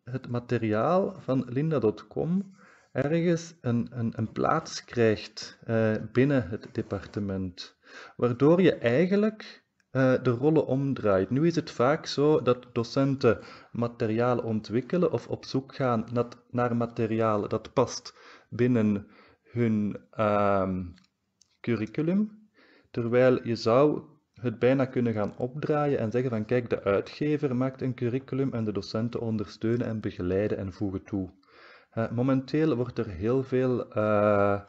het materiaal van linda.com ergens een, een, een, plaats krijgt eh, binnen het departement. Waardoor je eigenlijk de rollen omdraait. Nu is het vaak zo dat docenten materiaal ontwikkelen of op zoek gaan naar materiaal dat past binnen hun ehm, curriculum, terwijl je zou het bijna kunnen gaan opdraaien en zeggen van kijk, de uitgever maakt een curriculum en de docenten ondersteunen en begeleiden en voegen toe. Eh, momenteel wordt er heel veel, eh,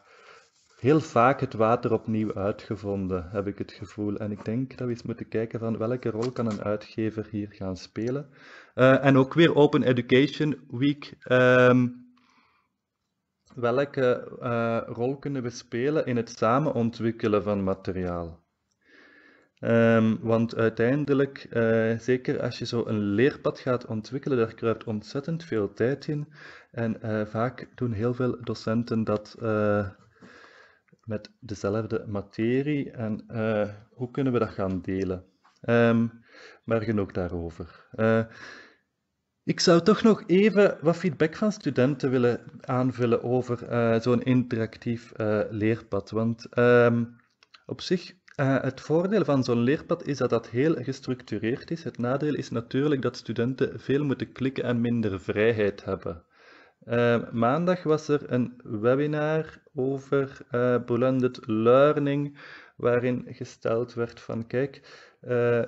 heel vaak het water opnieuw uitgevonden, heb ik het gevoel. En ik denk dat we eens moeten kijken van welke rol kan een uitgever hier gaan spelen. Eh, en ook weer Open Education Week. Ehm, welke eh, rol kunnen we spelen in het samen ontwikkelen van materiaal? Ehm, want uiteindelijk, eh, zeker als je zo een leerpad gaat ontwikkelen, daar kruipt ontzettend veel tijd in. En eh, vaak doen heel veel docenten dat met dezelfde materie. En hoe kunnen we dat gaan delen? Um, maar genoeg daarover. Ik zou toch nog even wat feedback van studenten willen aanvullen over eh, zo'n interactief eh, leerpad. Want ehm, op zich, uh, het voordeel van zo'n leerpad is dat dat heel gestructureerd is. Het nadeel is natuurlijk dat studenten veel moeten klikken en minder vrijheid hebben. Ehm, maandag was er een webinar over blended learning, waarin gesteld werd van kijk,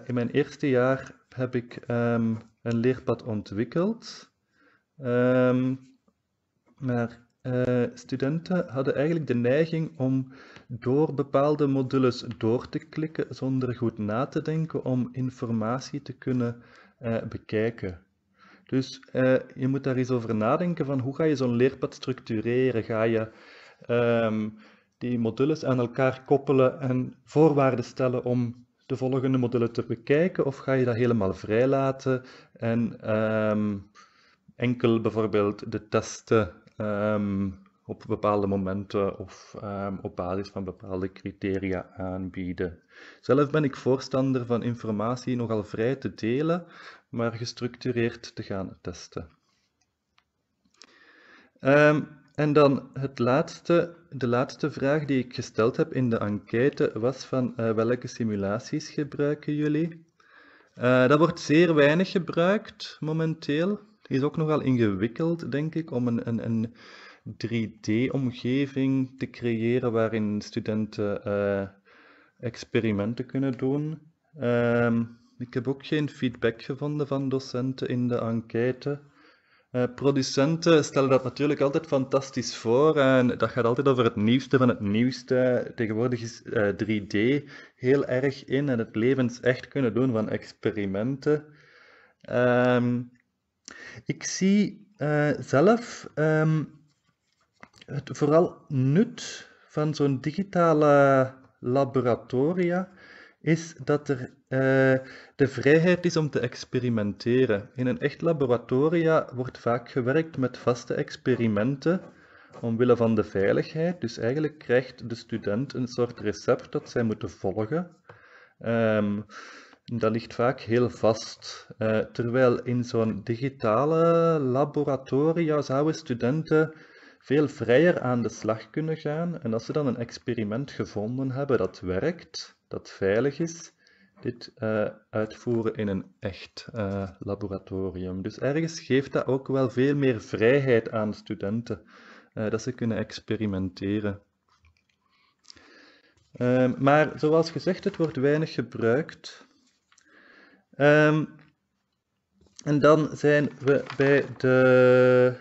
in mijn eerste jaar heb ik ehm, een leerpad ontwikkeld. Ehm, maar eh, studenten hadden eigenlijk de neiging om door bepaalde modules door te klikken zonder goed na te denken om informatie te kunnen eh, bekijken. Dus eh, je moet daar eens over nadenken van hoe ga je zo'n leerpad structureren? Ga je ehm, die modules aan elkaar koppelen en voorwaarden stellen om de volgende modellen te bekijken of ga je dat helemaal vrij laten en ehm, enkel bijvoorbeeld de testen ehm, op bepaalde momenten of ehm, op basis van bepaalde criteria aanbieden. Zelf ben ik voorstander van informatie nogal vrij te delen, maar gestructureerd te gaan testen. En dan het laatste, de laatste vraag die ik gesteld heb in de enquête was van eh, welke simulaties gebruiken jullie? Uh, dat wordt zeer weinig gebruikt momenteel. Het is ook nogal ingewikkeld, denk ik, om een, een, een 3D-omgeving te creëren waarin studenten eh, experimenten kunnen doen. Ehm, ik heb ook geen feedback gevonden van docenten in de enquête. Eh, producenten stellen dat natuurlijk altijd fantastisch voor en dat gaat altijd over het nieuwste van het nieuwste. Tegenwoordig is 3D eh, heel erg in en het levens echt kunnen doen van experimenten. Ehm, ik zie eh, zelf ehm, het vooral nut van zo'n digitale laboratoria is dat er eh, de vrijheid is om te experimenteren. In een echt laboratoria wordt vaak gewerkt met vaste experimenten omwille van de veiligheid. Dus eigenlijk krijgt de student een soort recept dat zij moeten volgen. Ehm, dat ligt vaak heel vast. Eh, terwijl in zo'n digitale laboratoria zouden studenten veel vrijer aan de slag kunnen gaan. En als ze dan een experiment gevonden hebben dat werkt, dat veilig is, dit eh, uitvoeren in een echt eh, laboratorium. Dus ergens geeft dat ook wel veel meer vrijheid aan studenten, eh, dat ze kunnen experimenteren. Ehm, maar zoals gezegd, het wordt weinig gebruikt. Ehm, en dan zijn we bij de,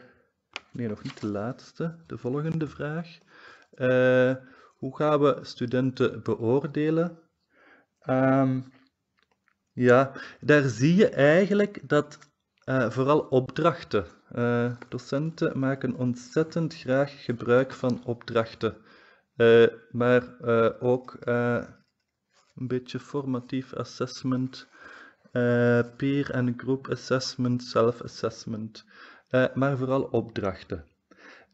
nee nog niet de laatste, de volgende vraag. hoe gaan we studenten beoordelen? Ehm, ja, daar zie je eigenlijk dat eh, vooral opdrachten. Eh, docenten maken ontzettend graag gebruik van opdrachten, eh, maar ook een beetje formatief assessment, peer- en group assessment, self-assessment, maar vooral opdrachten.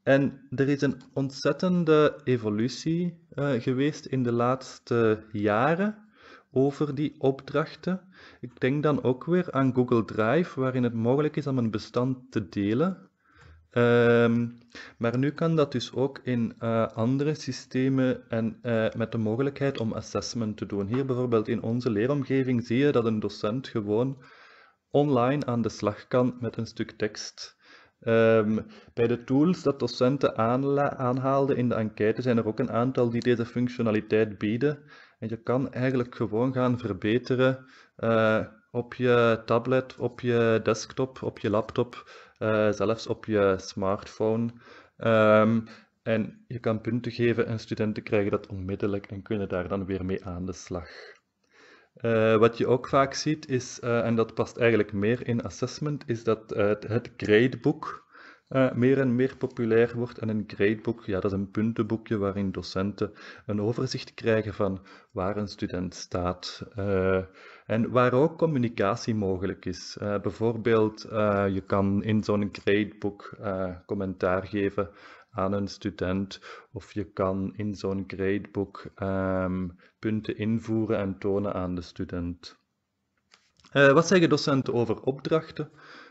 En er is een ontzettende evolutie geweest in de laatste jaren over die opdrachten. Ik denk dan ook weer aan Google Drive, waarin het mogelijk is om een bestand te delen. Ehm, maar nu kan dat dus ook in eh, andere systemen en eh, met de mogelijkheid om assessment te doen. Hier bijvoorbeeld in onze leeromgeving zie je dat een docent gewoon online aan de slag kan met een stuk tekst. Ehm, bij de tools dat docenten aanhaalden in de enquête zijn er ook een aantal die deze functionaliteit bieden. En je kan eigenlijk gewoon gaan verbeteren eh, op je tablet, op je desktop, op je laptop, eh, zelfs op je smartphone. Ehm, en je kan punten geven en studenten krijgen dat onmiddellijk en kunnen daar dan weer mee aan de slag. Eh, wat je ook vaak ziet is, en dat past eigenlijk meer in assessment, is dat het gradeboek eh, meer en meer populair wordt. En een gradebook, ja, dat is een puntenboekje waarin docenten een overzicht krijgen van waar een student staat. Eh, en waar ook communicatie mogelijk is. Eh, bijvoorbeeld, je kan in zo'n gradebook commentaar geven aan een student. Of je kan in zo'n gradebook ehm, punten invoeren en tonen aan de student. wat zeggen docenten over opdrachten?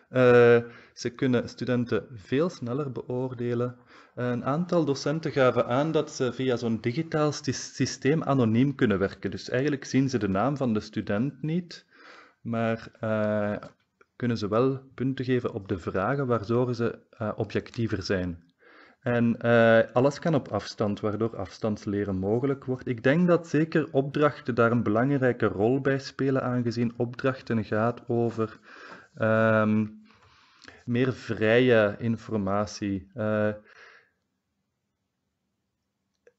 Eh, ze kunnen studenten veel sneller beoordelen. Een aantal docenten gaven aan dat ze via zo'n digitaal systeem anoniem kunnen werken. Dus eigenlijk zien ze de naam van de student niet, maar eh, kunnen ze wel punten geven op de vragen waardoor ze eh, objectiever zijn. En alles kan op afstand, waardoor afstandsleren mogelijk wordt. Ik denk dat zeker opdrachten daar een belangrijke rol bij spelen, aangezien opdrachten gaat over Um, meer vrije informatie. Eh,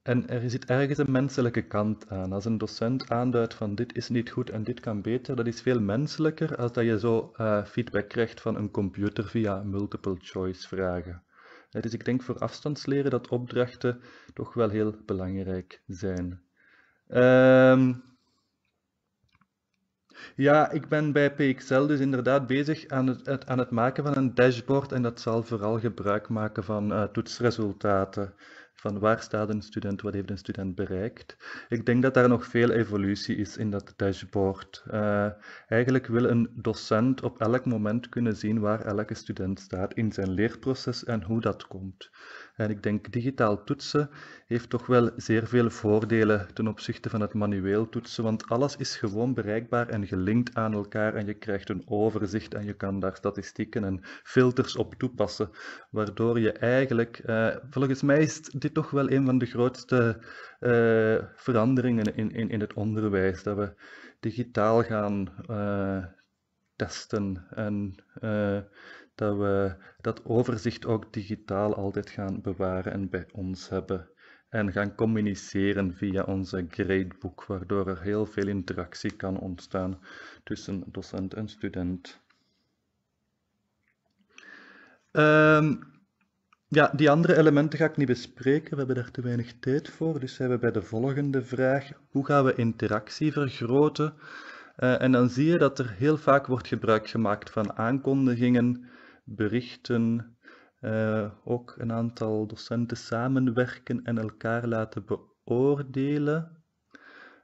en er zit ergens een menselijke kant aan. Als een docent aanduidt van dit is niet goed en dit kan beter, dat is veel menselijker als dat je zo eh, feedback krijgt van een computer via multiple choice vragen. Eh, dus ik denk voor afstandsleren dat opdrachten toch wel heel belangrijk zijn. Um, ja, ik ben bij PXL dus inderdaad bezig aan het, aan het maken van een dashboard en dat zal vooral gebruik maken van eh, toetsresultaten van waar staat een student, wat heeft een student bereikt. Ik denk dat daar nog veel evolutie is in dat dashboard. Eh, eigenlijk wil een docent op elk moment kunnen zien waar elke student staat in zijn leerproces en hoe dat komt. En ik denk digitaal toetsen heeft toch wel zeer veel voordelen ten opzichte van het manueel toetsen, want alles is gewoon bereikbaar en gelinkt aan elkaar en je krijgt een overzicht en je kan daar statistieken en filters op toepassen, waardoor je eigenlijk, eh, volgens mij is toch wel een van de grootste eh, veranderingen in, in, in het onderwijs. Dat we digitaal gaan eh, testen en eh, dat we dat overzicht ook digitaal altijd gaan bewaren en bij ons hebben. En gaan communiceren via onze gradebook, waardoor er heel veel interactie kan ontstaan tussen docent en student. Ehm, ja, die andere elementen ga ik niet bespreken. We hebben daar te weinig tijd voor. Dus we we bij de volgende vraag. Hoe gaan we interactie vergroten? Eh, en dan zie je dat er heel vaak wordt gebruik gemaakt van aankondigingen, berichten, eh, ook een aantal docenten samenwerken en elkaar laten beoordelen.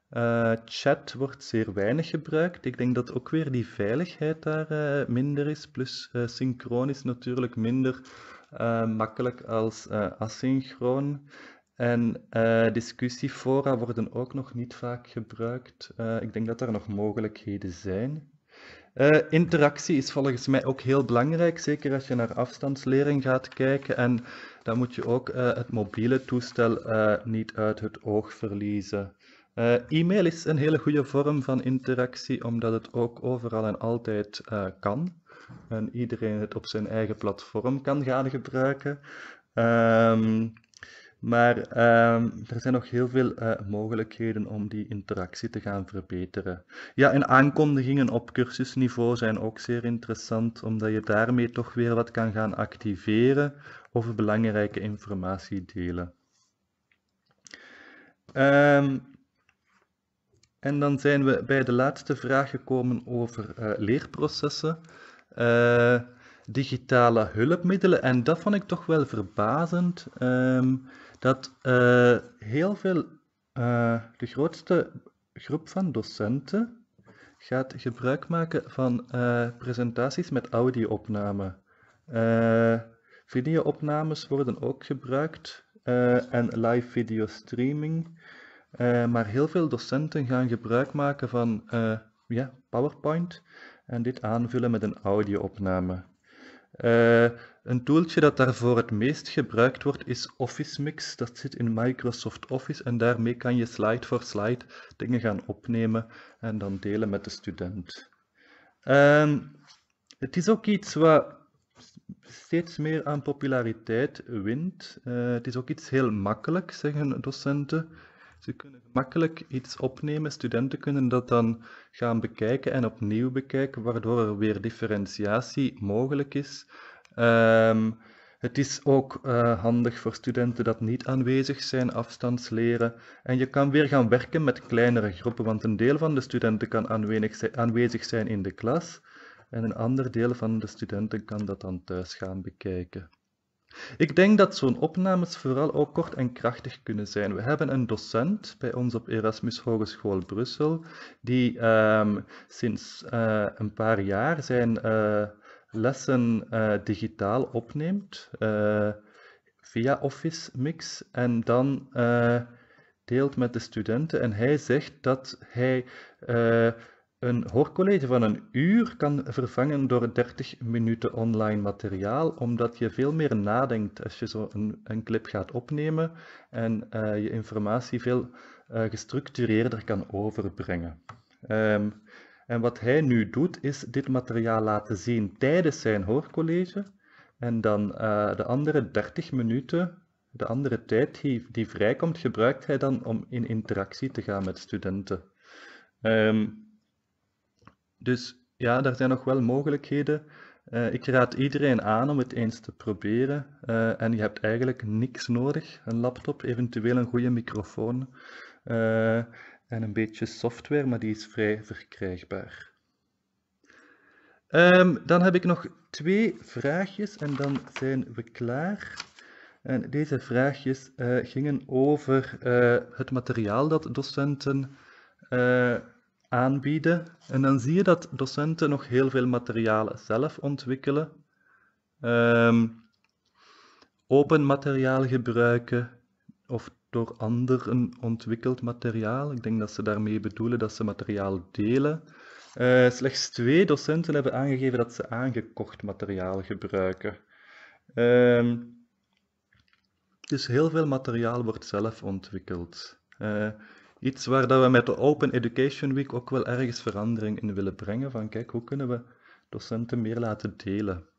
Eh, chat wordt zeer weinig gebruikt. Ik denk dat ook weer die veiligheid daar minder is. Plus synchroon is natuurlijk minder eh, makkelijk als eh, asynchroon. En eh, discussiefora worden ook nog niet vaak gebruikt. ik denk dat er nog mogelijkheden zijn. interactie is volgens mij ook heel belangrijk, zeker als je naar afstandslering gaat kijken. En dan moet je ook het mobiele toestel niet uit het oog verliezen. E-mail is een hele goede vorm van interactie, omdat het ook overal en altijd kan en iedereen het op zijn eigen platform kan gaan gebruiken. Ehm, maar ehm, er zijn nog heel veel eh, mogelijkheden om die interactie te gaan verbeteren. Ja, en aankondigingen op cursusniveau zijn ook zeer interessant, omdat je daarmee toch weer wat kan gaan activeren of belangrijke informatie delen. Ehm, en dan zijn we bij de laatste vraag gekomen over eh, leerprocessen. Eh, digitale hulpmiddelen. En dat vond ik toch wel verbazend, ehm, dat eh, heel veel, eh, de grootste groep van docenten gaat gebruik maken van presentaties met audio-opname. Video-opnames worden ook gebruikt en live video streaming. maar heel veel docenten gaan gebruik maken van ja, PowerPoint en dit aanvullen met een audio-opname. Eh, een tooltje dat daarvoor het meest gebruikt wordt is Office Mix. Dat zit in Microsoft Office en daarmee kan je slide voor slide dingen gaan opnemen en dan delen met de student. Ehm, het is ook iets wat steeds meer aan populariteit wint. Eh, het is ook iets heel makkelijk, zeggen docenten. Ze kunnen makkelijk iets opnemen, studenten kunnen dat dan gaan bekijken en opnieuw bekijken, waardoor er weer differentiatie mogelijk is. Ehm, het is ook eh, handig voor studenten dat niet aanwezig zijn, afstandsleren. En je kan weer gaan werken met kleinere groepen, want een deel van de studenten kan aanwezig zijn in de klas en een ander deel van de studenten kan dat dan thuis gaan bekijken. Ik denk dat zo'n opnames vooral ook kort en krachtig kunnen zijn. We hebben een docent bij ons op Erasmus Hogeschool Brussel, die ehm, sinds eh, een paar jaar zijn eh, lessen eh, digitaal opneemt via Office Mix en dan deelt met de studenten. En hij zegt dat hij een hoorcollege van een uur kan vervangen door 30 minuten online materiaal, omdat je veel meer nadenkt als je zo een, een clip gaat opnemen en eh, je informatie veel eh, gestructureerder kan overbrengen. Ehm, en wat hij nu doet, is dit materiaal laten zien tijdens zijn hoorcollege en dan eh, de andere 30 minuten, de andere tijd die, vrijkomt, gebruikt hij dan om in interactie te gaan met studenten. Um, dus ja, daar zijn nog wel mogelijkheden. Eh, ik raad iedereen aan om het eens te proberen. Eh, en je hebt eigenlijk niks nodig: een laptop, eventueel een goede microfoon eh, en een beetje software, maar die is vrij verkrijgbaar. Ehm, dan heb ik nog twee vraagjes en dan zijn we klaar. En deze vraagjes gingen over het materiaal dat docenten aanbieden. En dan zie je dat docenten nog heel veel materialen zelf ontwikkelen. Ehm, open materiaal gebruiken of door anderen ontwikkeld materiaal. Ik denk dat ze daarmee bedoelen dat ze materiaal delen. Eh, slechts twee docenten hebben aangegeven dat ze aangekocht materiaal gebruiken. Ehm, dus heel veel materiaal wordt zelf ontwikkeld. Eh, iets waar dat we met de Open Education Week ook wel ergens verandering in willen brengen. Van kijk, hoe kunnen we docenten meer laten delen?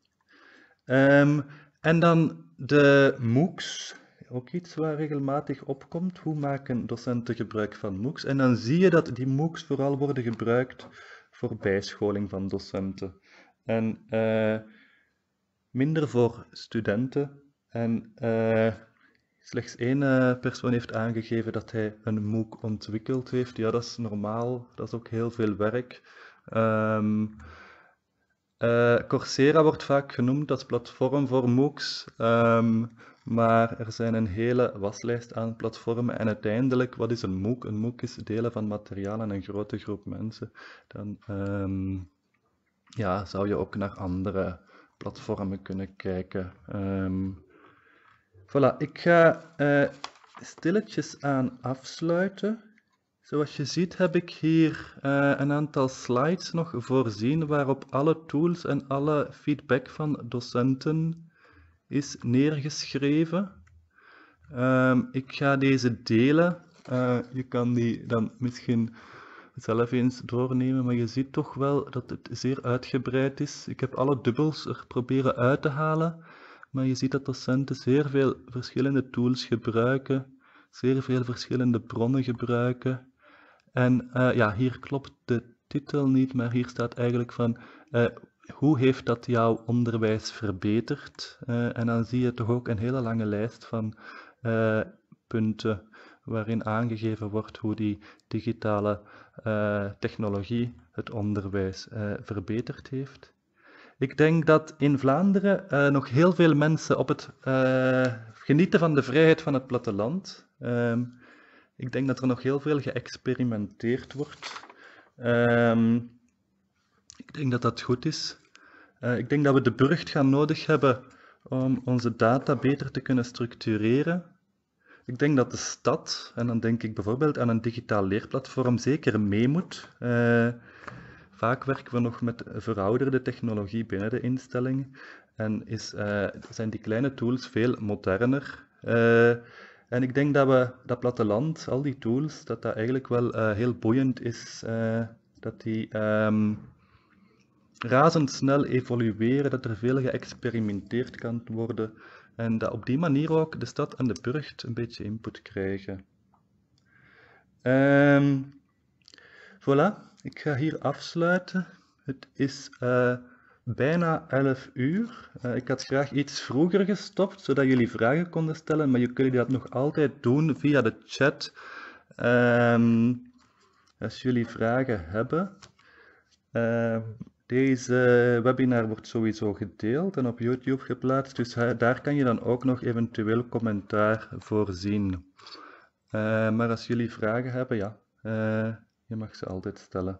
Ehm, en dan de MOOCs, ook iets waar regelmatig opkomt. Hoe maken docenten gebruik van MOOCs? En dan zie je dat die MOOCs vooral worden gebruikt voor bijscholing van docenten. En eh, minder voor studenten. En eh, Slechts één eh, persoon heeft aangegeven dat hij een MOOC ontwikkeld heeft. Ja, dat is normaal. Dat is ook heel veel werk. Ehm, eh, Coursera wordt vaak genoemd als platform voor MOOCs. Ehm, maar er zijn een hele waslijst aan platformen. En uiteindelijk, wat is een MOOC? Een MOOC is delen van materiaal aan een grote groep mensen. Dan ehm, ja, zou je ook naar andere platformen kunnen kijken. Um, Voilà, ik ga eh, stilletjes aan afsluiten. Zoals je ziet heb ik hier eh, een aantal slides nog voorzien waarop alle tools en alle feedback van docenten is neergeschreven. Ehm, ik ga deze delen. Eh, je kan die dan misschien zelf eens doornemen, maar je ziet toch wel dat het zeer uitgebreid is. Ik heb alle dubbels er proberen uit te halen. Maar je ziet dat docenten zeer veel verschillende tools gebruiken, zeer veel verschillende bronnen gebruiken. En eh, ja, hier klopt de titel niet, maar hier staat eigenlijk van eh, hoe heeft dat jouw onderwijs verbeterd? Eh, en dan zie je toch ook een hele lange lijst van punten waarin aangegeven wordt hoe die digitale technologie het onderwijs verbeterd heeft. Ik denk dat in Vlaanderen eh, nog heel veel mensen op het eh, genieten van de vrijheid van het platteland. Ehm, ik denk dat er nog heel veel geëxperimenteerd wordt. Ehm, ik denk dat dat goed is. Eh, ik denk dat we de burcht gaan nodig hebben om onze data beter te kunnen structureren. Ik denk dat de stad, en dan denk ik bijvoorbeeld aan een digitaal leerplatform, zeker mee moet. Vaak werken we nog met verouderde technologie binnen de instelling en is, eh, zijn die kleine tools veel moderner. Eh, en ik denk dat we dat platteland, al die tools, dat dat eigenlijk wel eh, heel boeiend is, dat die um, razendsnel evolueren, dat er veel geëxperimenteerd kan worden en dat op die manier ook de stad en de burcht een beetje input krijgen. Um, voilà. Ik ga hier afsluiten. Het is eh, bijna 11 uur. Eh, ik had graag iets vroeger gestopt, zodat jullie vragen konden stellen, maar je kunt dat nog altijd doen via de chat. Ehm, als jullie vragen hebben. Ehm, deze webinar wordt sowieso gedeeld en op YouTube geplaatst, dus eh, daar kan je dan ook nog eventueel commentaar voor zien. maar als jullie vragen hebben, ja, je mag ze altijd stellen.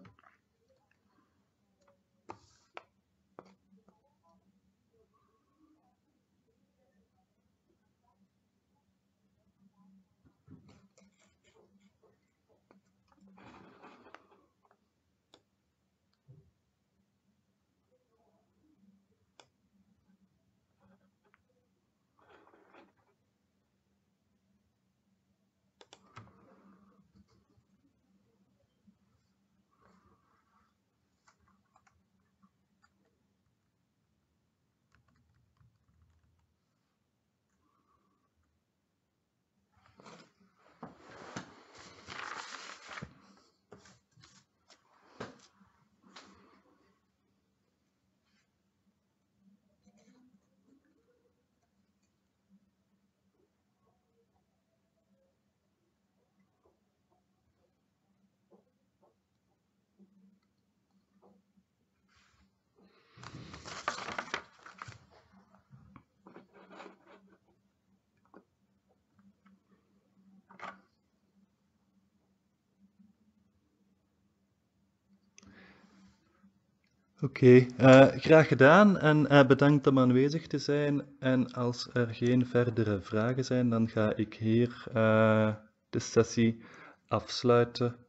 Oké, eh, graag gedaan en eh, bedankt om aanwezig te zijn. En als er geen verdere vragen zijn, dan ga ik hier uh, de sessie afsluiten.